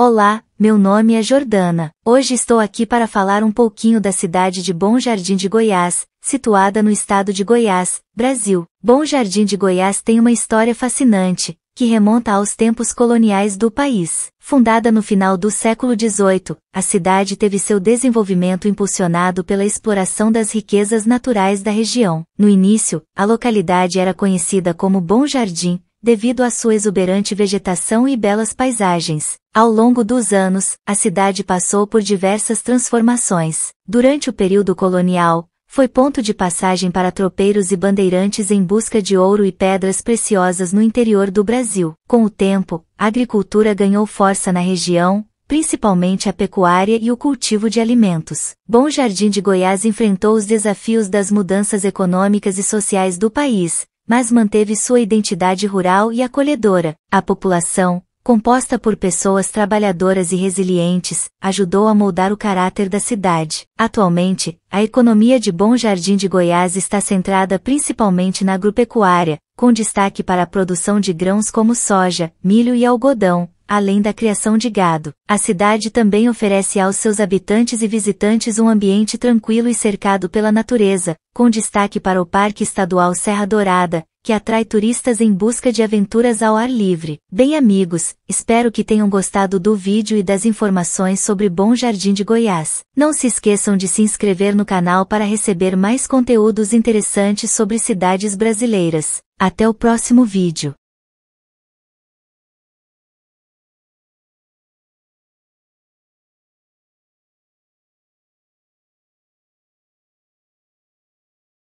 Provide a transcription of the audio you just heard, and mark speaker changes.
Speaker 1: Olá, meu nome é Jordana. Hoje estou aqui para falar um pouquinho da cidade de Bom Jardim de Goiás, situada no estado de Goiás, Brasil. Bom Jardim de Goiás tem uma história fascinante, que remonta aos tempos coloniais do país. Fundada no final do século XVIII, a cidade teve seu desenvolvimento impulsionado pela exploração das riquezas naturais da região. No início, a localidade era conhecida como Bom Jardim, devido à sua exuberante vegetação e belas paisagens. Ao longo dos anos, a cidade passou por diversas transformações. Durante o período colonial, foi ponto de passagem para tropeiros e bandeirantes em busca de ouro e pedras preciosas no interior do Brasil. Com o tempo, a agricultura ganhou força na região, principalmente a pecuária e o cultivo de alimentos. Bom Jardim de Goiás enfrentou os desafios das mudanças econômicas e sociais do país, mas manteve sua identidade rural e acolhedora. A população, composta por pessoas trabalhadoras e resilientes, ajudou a moldar o caráter da cidade. Atualmente, a economia de Bom Jardim de Goiás está centrada principalmente na agropecuária, com destaque para a produção de grãos como soja, milho e algodão, Além da criação de gado, a cidade também oferece aos seus habitantes e visitantes um ambiente tranquilo e cercado pela natureza, com destaque para o Parque Estadual Serra Dourada, que atrai turistas em busca de aventuras ao ar livre. Bem amigos, espero que tenham gostado do vídeo e das informações sobre Bom Jardim de Goiás. Não se esqueçam de se inscrever no canal para receber mais conteúdos interessantes sobre cidades brasileiras. Até o próximo vídeo.